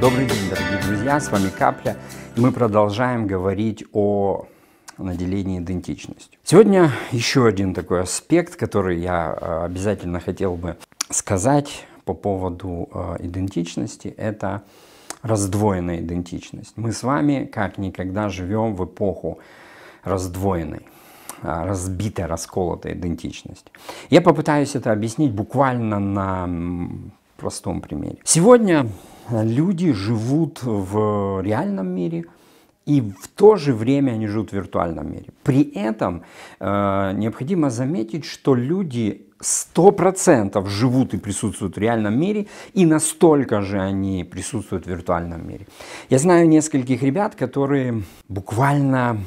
Добрый день, дорогие друзья, с вами Капля. мы продолжаем говорить о наделении идентичностью. Сегодня еще один такой аспект, который я э, обязательно хотел бы сказать по поводу э, идентичности, это раздвоенная идентичность. Мы с вами как никогда живем в эпоху раздвоенной э, разбитая, расколотая идентичность. Я попытаюсь это объяснить буквально на простом примере. Сегодня люди живут в реальном мире, и в то же время они живут в виртуальном мире. При этом э, необходимо заметить, что люди 100% живут и присутствуют в реальном мире, и настолько же они присутствуют в виртуальном мире. Я знаю нескольких ребят, которые буквально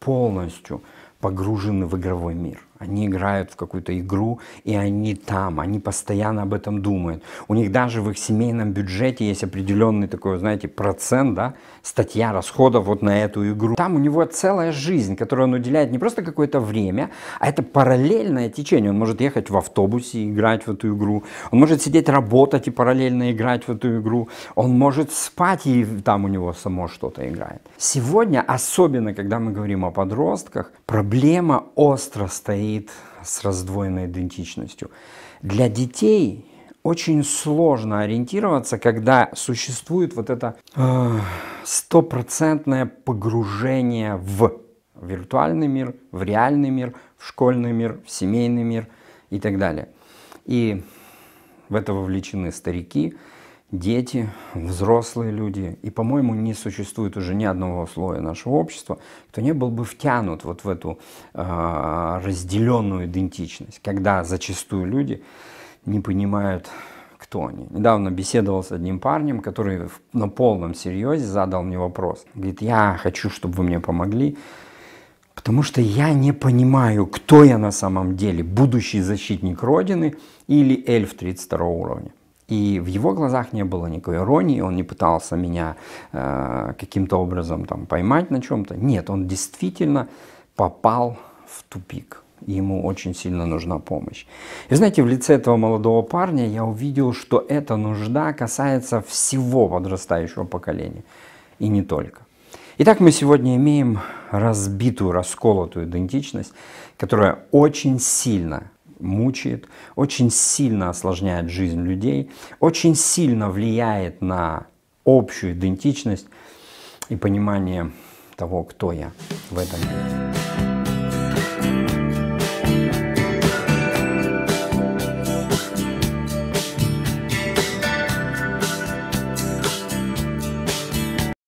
полностью погружены в игровой мир. Они играют в какую-то игру, и они там, они постоянно об этом думают. У них даже в их семейном бюджете есть определенный такой, знаете, процент, да, статья расходов вот на эту игру. Там у него целая жизнь, которую он уделяет не просто какое-то время, а это параллельное течение. Он может ехать в автобусе и играть в эту игру, он может сидеть работать и параллельно играть в эту игру, он может спать и там у него само что-то играет. Сегодня, особенно когда мы говорим о подростках, проблема остро стоит стоит с раздвоенной идентичностью. Для детей очень сложно ориентироваться, когда существует вот это э, стопроцентное погружение в виртуальный мир, в реальный мир, в школьный мир, в семейный мир и так далее. И в это вовлечены старики, дети, взрослые люди. И, по-моему, не существует уже ни одного слоя нашего общества, кто не был бы втянут вот в эту э, разделенную идентичность, когда зачастую люди не понимают, кто они. Недавно беседовал с одним парнем, который на полном серьезе задал мне вопрос. Говорит, я хочу, чтобы вы мне помогли, потому что я не понимаю, кто я на самом деле, будущий защитник Родины или эльф 32 уровня. И в его глазах не было никакой иронии, он не пытался меня э, каким-то образом там поймать на чем-то. Нет, он действительно попал в тупик. ему очень сильно нужна помощь. И знаете, в лице этого молодого парня я увидел, что эта нужда касается всего подрастающего поколения. И не только. Итак, мы сегодня имеем разбитую, расколотую идентичность, которая очень сильно мучает, очень сильно осложняет жизнь людей, очень сильно влияет на общую идентичность и понимание того, кто я в этом мире.